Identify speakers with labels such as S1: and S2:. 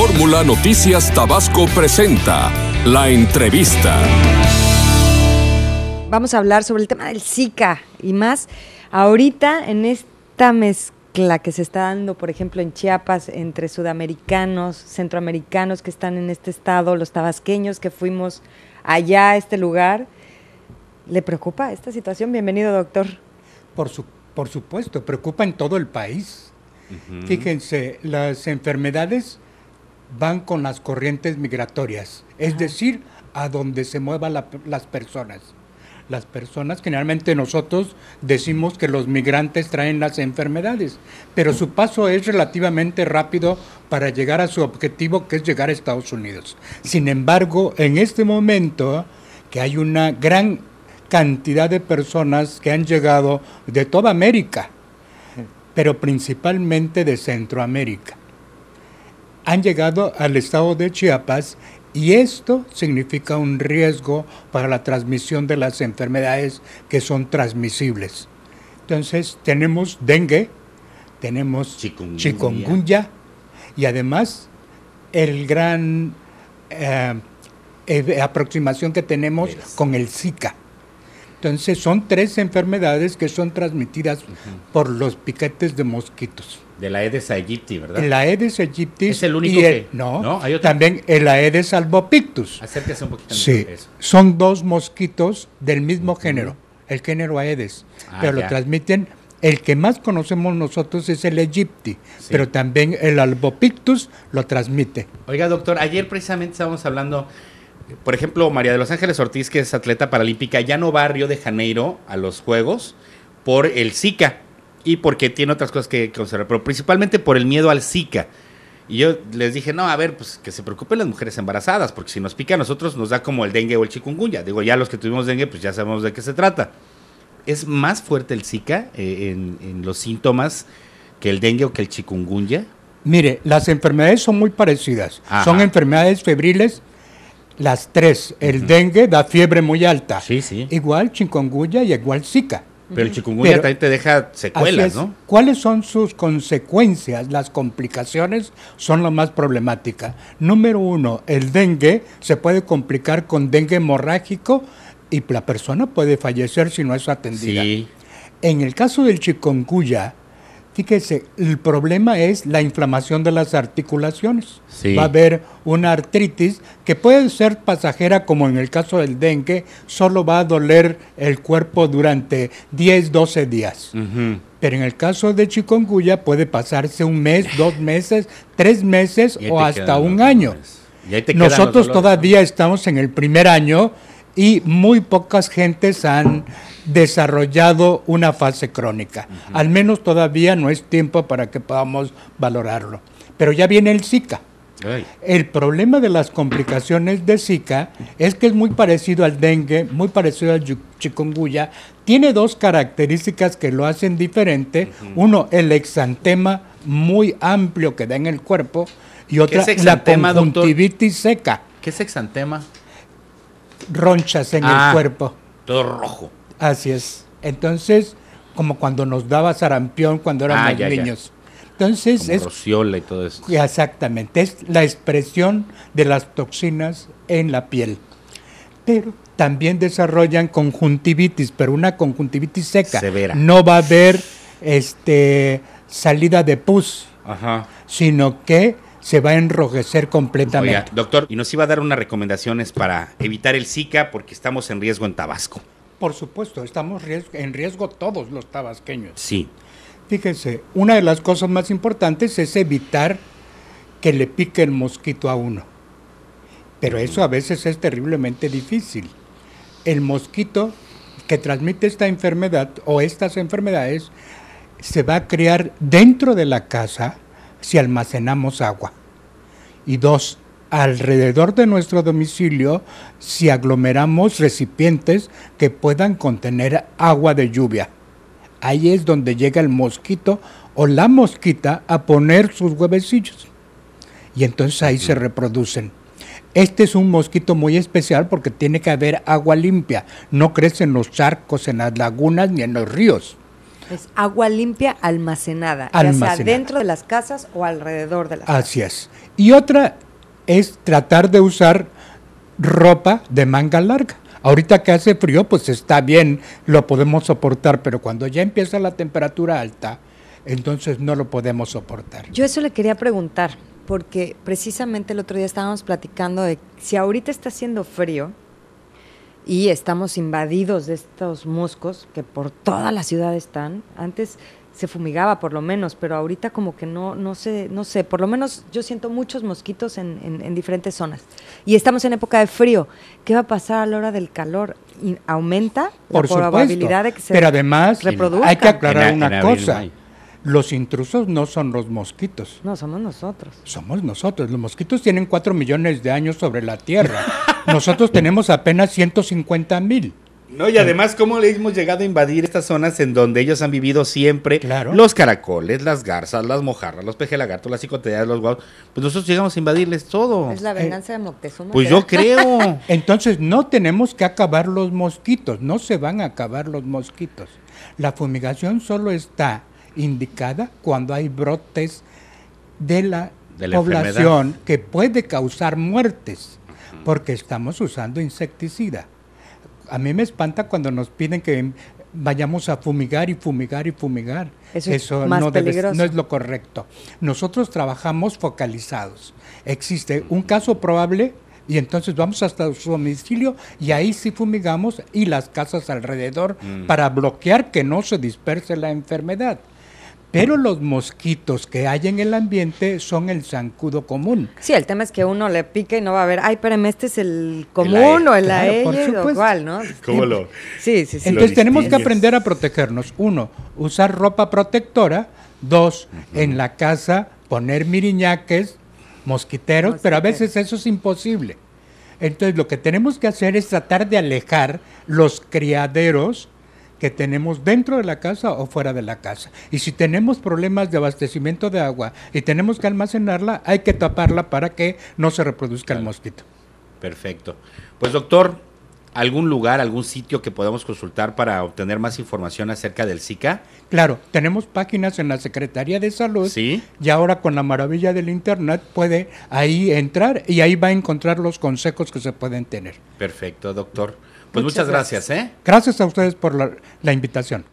S1: Fórmula Noticias Tabasco presenta la entrevista.
S2: Vamos a hablar sobre el tema del Zika y más ahorita en esta mezcla que se está dando, por ejemplo, en Chiapas entre sudamericanos, centroamericanos que están en este estado, los tabasqueños que fuimos allá a este lugar. ¿Le preocupa esta situación? Bienvenido, doctor. Por,
S1: supuesto, preocupa en todo el país. Fíjense, las enfermedades van con las corrientes migratorias, es decir, a donde se muevan las personas. Las personas, generalmente nosotros decimos que los migrantes traen las enfermedades, pero su paso es relativamente rápido para llegar a su objetivo, que es llegar a Estados Unidos. Sin embargo, en este momento, que hay una gran cantidad de personas que han llegado de toda América, pero principalmente de Centroamérica han llegado al estado de Chiapas y esto significa un riesgo para la transmisión de las enfermedades que son transmisibles. Entonces tenemos dengue, tenemos chikungunya, y además el gran eh, eh, aproximación que tenemos con el Zika. Entonces son tres enfermedades que son transmitidas por los piquetes de mosquitos.
S3: De la Aedes aegypti, ¿verdad? La
S1: Aedes aegypti. Es el único que... No, también el Aedes albopictus. Acérquese un poquito. Sí, son dos mosquitos del mismo género, el género Aedes, ah, pero lo transmiten... El que más conocemos nosotros es el Aegypti, pero también el Albopictus lo transmite.
S3: Oiga, doctor, ayer precisamente estábamos hablando por ejemplo, María de los Ángeles Ortiz, que es atleta paralímpica, ya no va a Río de Janeiro a los Juegos por el Zika y porque tiene otras cosas que conservar, pero principalmente por el miedo al Zika. Y yo les dije, no, a ver, pues que se preocupen las mujeres embarazadas, porque si nos pica a nosotros nos da como el dengue o el chikungunya. Digo, ya los que tuvimos dengue, pues ya sabemos de qué se trata. ¿Es más fuerte el Zika eh, en, los síntomas que el dengue o que el chikungunya?
S1: Mire, las enfermedades son muy parecidas. Son enfermedades febriles las tres. El dengue da fiebre muy alta. Sí, sí. Igual chikungunya y igual zika. Pero el chikungunya también te
S3: deja secuelas, ¿no?
S1: ¿Cuáles son sus consecuencias? Las complicaciones son lo más problemática. Número uno, el dengue se puede complicar con dengue hemorrágico y la persona puede fallecer si no es atendida. En el caso del chikungunya, fíjese, el problema es la inflamación de las articulaciones. Va a haber una artritis que puede ser pasajera, como en el caso del dengue, solo va a doler el cuerpo durante 10, 12 días. Pero en el caso de chikungunya puede pasarse un mes, dos meses, tres meses o hasta un año. Nosotros todavía estamos en el primer año y muy pocas gentes han desarrollado una fase crónica. Al menos todavía no es tiempo para que podamos valorarlo. Pero ya viene el Zika. El problema de las complicaciones de Zika es que es muy parecido al dengue, muy parecido al chikungunya. Tiene dos características que lo hacen diferente. Uno, el exantema muy amplio que da en el cuerpo y otra, la conjuntivitis seca. ¿Qué es exantema? ronchas en el ah, cuerpo. Todo rojo. Así es. Entonces, como cuando nos daba sarampión cuando éramos ah, niños. Entonces es
S3: y todo eso.
S1: Exactamente, es la expresión de las toxinas en la piel. Pero también desarrollan conjuntivitis, pero una conjuntivitis seca. Severa. No va a haber este salida de pus, Ajá. sino que se va a enrojecer completamente.
S3: doctor, y nos iba a dar unas recomendaciones para evitar el Zika
S1: porque estamos en riesgo en Tabasco. Por supuesto, estamos en riesgo todos los tabasqueños. Sí. Fíjense, una de las cosas más importantes es evitar que le pique el mosquito a uno. Pero eso a veces es terriblemente difícil. El mosquito que transmite esta enfermedad o estas enfermedades se va a crear dentro de la casa, si almacenamos agua. Y dos, alrededor de nuestro domicilio si aglomeramos recipientes que puedan contener agua de lluvia. Ahí es donde llega el mosquito o la mosquita a poner sus huevecillos. Y entonces ahí se reproducen. Este es un mosquito muy especial porque tiene que haber agua limpia. No crece en los charcos, en las lagunas ni en los ríos.
S2: Es agua limpia almacenada, dentro de las casas o alrededor de las casas. Así
S1: es. Y otra es tratar de usar ropa de manga larga. Ahorita que hace frío, pues está bien, lo podemos soportar, pero cuando ya empieza la temperatura alta, entonces no lo podemos soportar.
S2: Yo eso le quería preguntar, porque precisamente el otro día estábamos platicando de si ahorita está haciendo frío, y estamos invadidos de estos moscos que por toda la ciudad están. Antes se fumigaba por lo menos, pero ahorita como que no, no sé, no sé, por lo menos yo siento muchos mosquitos en, en, diferentes zonas. Y estamos en época de frío. ¿Qué va a pasar a la hora del calor? ¿Aumenta por la probabilidad de que se Pero además hay que aclarar una cosa.
S1: Los intrusos no son los mosquitos. No, somos nosotros. Somos nosotros. Los mosquitos tienen cuatro millones de años sobre la Tierra. Nosotros tenemos apenas 150 mil. No, y además,
S3: ¿cómo le hemos llegado a invadir estas zonas en donde ellos han vivido siempre? Claro. Los caracoles, las garzas, las mojarras, los pejelagartos, las psicoteas, los guau.
S1: Pues nosotros llegamos a invadirles todo. Es la venganza
S2: de Moctezuma. Pues yo creo.
S1: Entonces, no tenemos que acabar los mosquitos. No se van a acabar los mosquitos. La fumigación solo está indicada cuando hay brotes de la, población que puede causar muertes porque estamos usando insecticida. A mí me espanta cuando nos piden que vayamos a fumigar y fumigar y fumigar. Eso, no, es lo correcto. Nosotros trabajamos focalizados. Existe un caso probable y entonces vamos hasta su domicilio y ahí sí fumigamos y las casas alrededor mm. para bloquear que no se disperse la enfermedad. Pero los mosquitos que hay en el ambiente son el zancudo común.
S2: Sí, el tema es que uno le pique y no va a ver, ay, espérame, este es el común o el aéreo o ¿no? sí, sí, sí. Entonces tenemos que aprender
S1: a protegernos. Uno, usar ropa protectora. Dos, en la casa poner miriñaques, mosquiteros, pero a veces eso es imposible. Entonces lo que tenemos que hacer es tratar de alejar los criaderos que tenemos dentro de la casa o fuera de la casa. Y si tenemos problemas de abastecimiento de agua y tenemos que almacenarla, hay que taparla para que no se reproduzca el mosquito.
S3: Perfecto. Pues doctor,
S1: ¿algún lugar, algún sitio que podamos consultar para obtener más información acerca del Zika? Claro, tenemos páginas en la Secretaría de Salud ¿Sí? y ahora con la maravilla del Internet puede ahí entrar y ahí va a encontrar los consejos que se pueden tener.
S3: Perfecto, doctor. Pues muchas, gracias. ¿eh?
S1: gracias. a ustedes por la, la invitación.